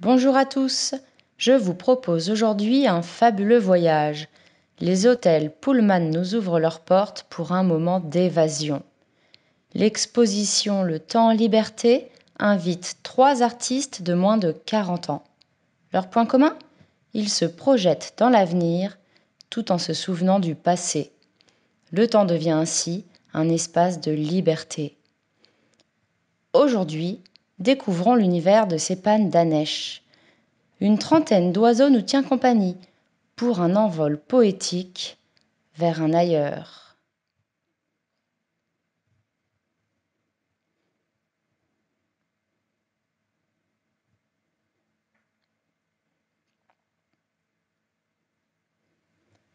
Bonjour à tous. Je vous propose aujourd'hui un fabuleux voyage. Les hôtels Pullman nous ouvrent leurs portes pour un moment d'évasion. L'exposition Le temps liberté invite trois artistes de moins de 40 ans. Leur point commun Ils se projettent dans l'avenir tout en se souvenant du passé. Le temps devient ainsi un espace de liberté. Aujourd'hui, Découvrons l'univers de ces pannes Une trentaine d'oiseaux nous tient compagnie pour un envol poétique vers un ailleurs.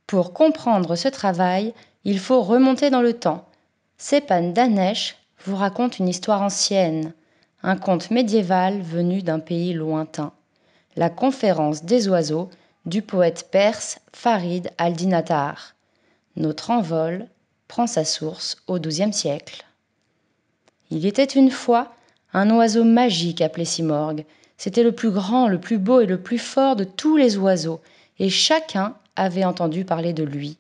Pour comprendre ce travail, il faut remonter dans le temps. Sépan Danesh vous raconte une histoire ancienne un conte médiéval venu d'un pays lointain. La conférence des oiseaux du poète perse Farid al-Dinatar. Notre envol prend sa source au XIIe siècle. Il était une fois un oiseau magique appelé Simorgue. C'était le plus grand, le plus beau et le plus fort de tous les oiseaux, et chacun avait entendu parler de lui.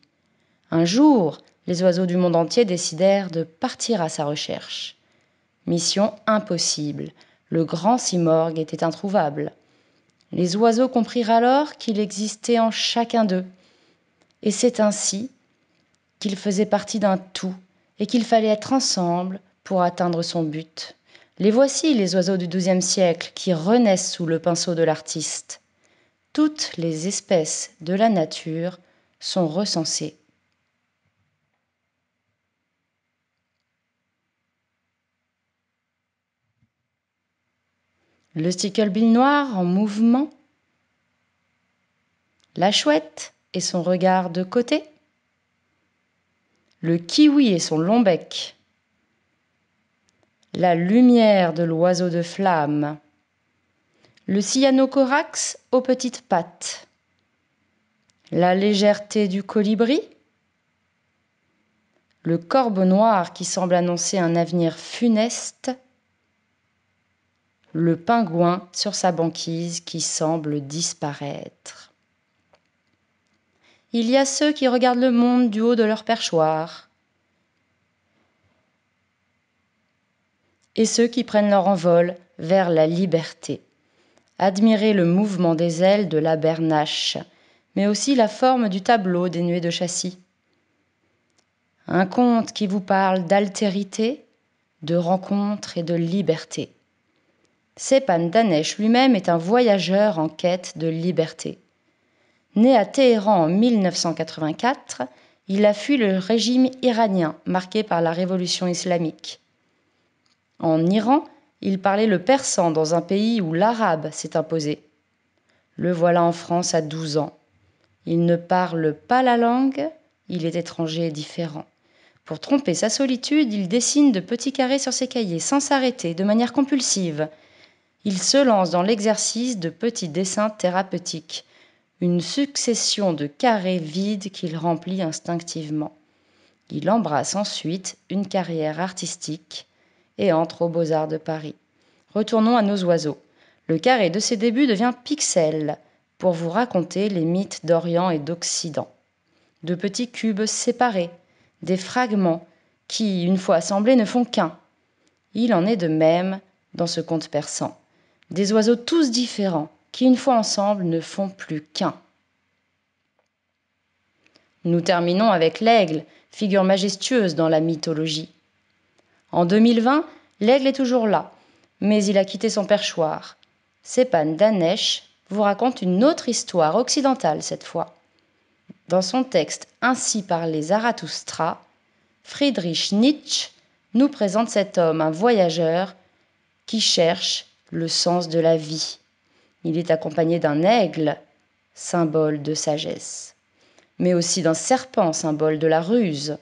Un jour, les oiseaux du monde entier décidèrent de partir à sa recherche. Mission impossible. Le grand Simorgue était introuvable. Les oiseaux comprirent alors qu'il existait en chacun d'eux. Et c'est ainsi qu'il faisait partie d'un tout et qu'il fallait être ensemble pour atteindre son but. Les voici, les oiseaux du XIIe siècle, qui renaissent sous le pinceau de l'artiste. Toutes les espèces de la nature sont recensées. le sticklebill noir en mouvement, la chouette et son regard de côté, le kiwi et son long bec, la lumière de l'oiseau de flamme, le cyanocorax aux petites pattes, la légèreté du colibri, le corbeau noir qui semble annoncer un avenir funeste, le pingouin sur sa banquise qui semble disparaître. Il y a ceux qui regardent le monde du haut de leur perchoir, et ceux qui prennent leur envol vers la liberté. Admirez le mouvement des ailes de la bernache, mais aussi la forme du tableau des nuées de châssis. Un conte qui vous parle d'altérité, de rencontre et de liberté. Sepan Danesh lui-même est un voyageur en quête de liberté. Né à Téhéran en 1984, il a fui le régime iranien marqué par la révolution islamique. En Iran, il parlait le persan dans un pays où l'arabe s'est imposé. Le voilà en France à 12 ans. Il ne parle pas la langue, il est étranger et différent. Pour tromper sa solitude, il dessine de petits carrés sur ses cahiers sans s'arrêter, de manière compulsive il se lance dans l'exercice de petits dessins thérapeutiques, une succession de carrés vides qu'il remplit instinctivement. Il embrasse ensuite une carrière artistique et entre aux Beaux-Arts de Paris. Retournons à nos oiseaux. Le carré de ses débuts devient pixel pour vous raconter les mythes d'Orient et d'Occident. De petits cubes séparés, des fragments qui, une fois assemblés, ne font qu'un. Il en est de même dans ce conte persan. Des oiseaux tous différents qui, une fois ensemble, ne font plus qu'un. Nous terminons avec l'aigle, figure majestueuse dans la mythologie. En 2020, l'aigle est toujours là, mais il a quitté son perchoir. Sepan Danesh vous raconte une autre histoire occidentale cette fois. Dans son texte Ainsi par les Zarathustra, Friedrich Nietzsche nous présente cet homme, un voyageur, qui cherche le sens de la vie. Il est accompagné d'un aigle, symbole de sagesse, mais aussi d'un serpent, symbole de la ruse.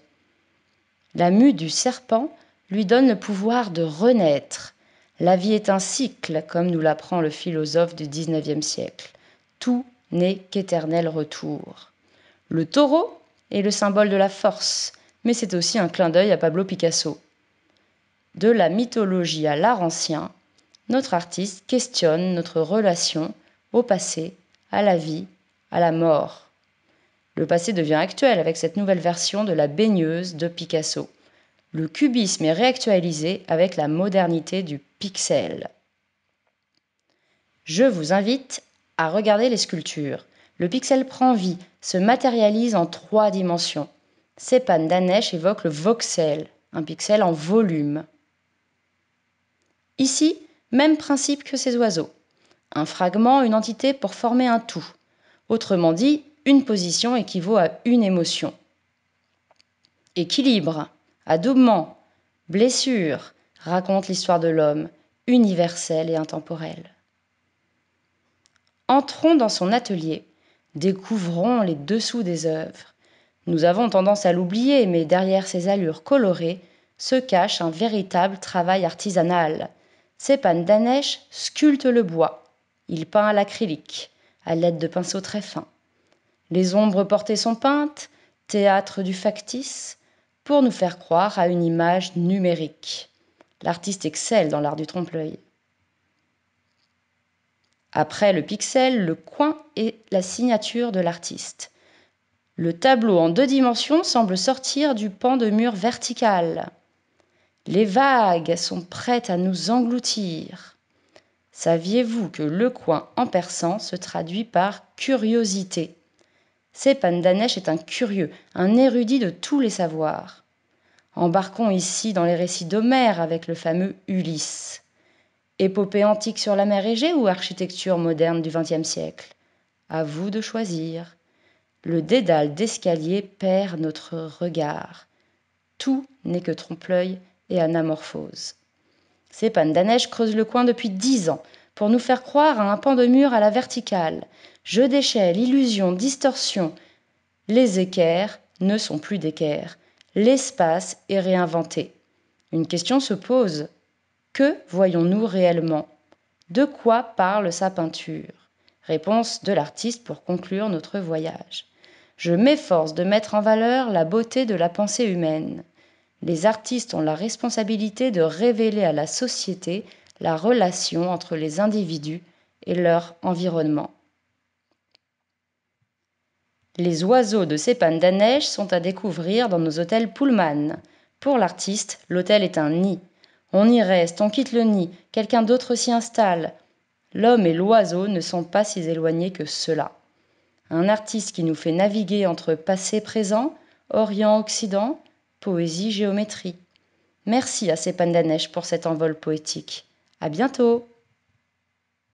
La mue du serpent lui donne le pouvoir de renaître. La vie est un cycle, comme nous l'apprend le philosophe du XIXe siècle. Tout n'est qu'éternel retour. Le taureau est le symbole de la force, mais c'est aussi un clin d'œil à Pablo Picasso. De la mythologie à l'art ancien, notre artiste questionne notre relation au passé, à la vie, à la mort. Le passé devient actuel avec cette nouvelle version de La baigneuse de Picasso. Le cubisme est réactualisé avec la modernité du pixel. Je vous invite à regarder les sculptures. Le pixel prend vie, se matérialise en trois dimensions. panneaux Danesh évoque le voxel, un pixel en volume. Ici, même principe que ces oiseaux. Un fragment, une entité pour former un tout. Autrement dit, une position équivaut à une émotion. Équilibre, adoubement, blessure raconte l'histoire de l'homme, universelle et intemporelle. Entrons dans son atelier, découvrons les dessous des œuvres. Nous avons tendance à l'oublier, mais derrière ces allures colorées se cache un véritable travail artisanal, Cépane Danesh sculpte le bois. Il peint à l'acrylique, à l'aide de pinceaux très fins. Les ombres portées sont peintes, théâtre du factice, pour nous faire croire à une image numérique. L'artiste excelle dans l'art du trompe-l'œil. Après le pixel, le coin est la signature de l'artiste. Le tableau en deux dimensions semble sortir du pan de mur vertical. Les vagues sont prêtes à nous engloutir. Saviez-vous que le coin en persan se traduit par curiosité Sepan est un curieux, un érudit de tous les savoirs. Embarquons ici dans les récits d'Homère avec le fameux Ulysse. Épopée antique sur la mer Égée ou architecture moderne du XXe siècle À vous de choisir. Le dédale d'escalier perd notre regard. Tout n'est que trompe-l'œil et anamorphose. Ces neige creusent le coin depuis dix ans pour nous faire croire à un pan de mur à la verticale. Jeu d'échelle, illusion, distorsion. Les équerres ne sont plus d'équerres. L'espace est réinventé. Une question se pose. Que voyons-nous réellement De quoi parle sa peinture Réponse de l'artiste pour conclure notre voyage. Je m'efforce de mettre en valeur la beauté de la pensée humaine. Les artistes ont la responsabilité de révéler à la société la relation entre les individus et leur environnement. Les oiseaux de Sépan d'Anèche sont à découvrir dans nos hôtels Pullman. Pour l'artiste, l'hôtel est un nid. On y reste, on quitte le nid, quelqu'un d'autre s'y installe. L'homme et l'oiseau ne sont pas si éloignés que cela. Un artiste qui nous fait naviguer entre passé-présent, Orient-Occident, poésie, géométrie. Merci à ces neige pour cet envol poétique. À bientôt!